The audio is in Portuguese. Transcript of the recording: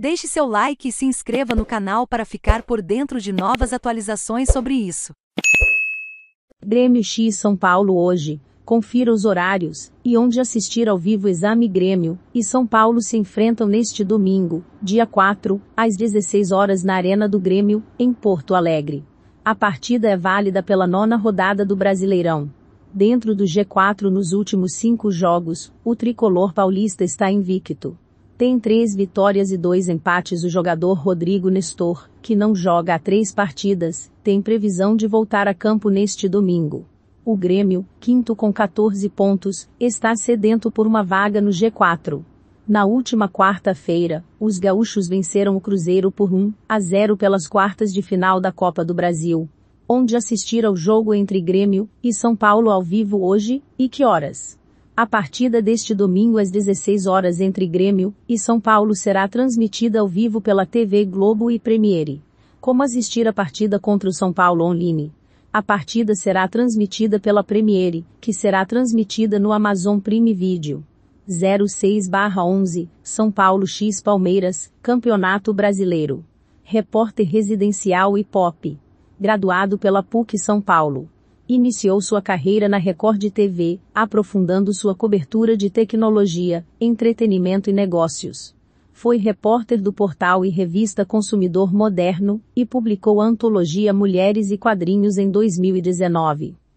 Deixe seu like e se inscreva no canal para ficar por dentro de novas atualizações sobre isso. Grêmio X São Paulo hoje. Confira os horários e onde assistir ao vivo Exame Grêmio e São Paulo se enfrentam neste domingo, dia 4, às 16 horas na Arena do Grêmio, em Porto Alegre. A partida é válida pela nona rodada do Brasileirão. Dentro do G4 nos últimos cinco jogos, o tricolor paulista está invicto. Tem três vitórias e dois empates. O jogador Rodrigo Nestor, que não joga há três partidas, tem previsão de voltar a campo neste domingo. O Grêmio, quinto com 14 pontos, está sedento por uma vaga no G4. Na última quarta-feira, os gaúchos venceram o Cruzeiro por 1 a 0 pelas quartas de final da Copa do Brasil. Onde assistir ao jogo entre Grêmio e São Paulo ao vivo hoje, e que horas? A partida deste domingo às 16 horas entre Grêmio e São Paulo será transmitida ao vivo pela TV Globo e Premiere. Como assistir a partida contra o São Paulo online? A partida será transmitida pela Premiere, que será transmitida no Amazon Prime Video. 06/11, São Paulo X Palmeiras, Campeonato Brasileiro. Repórter residencial e pop. Graduado pela PUC São Paulo iniciou sua carreira na Record TV, aprofundando sua cobertura de tecnologia, entretenimento e negócios. Foi repórter do portal e revista Consumidor Moderno e publicou a antologia Mulheres e Quadrinhos em 2019.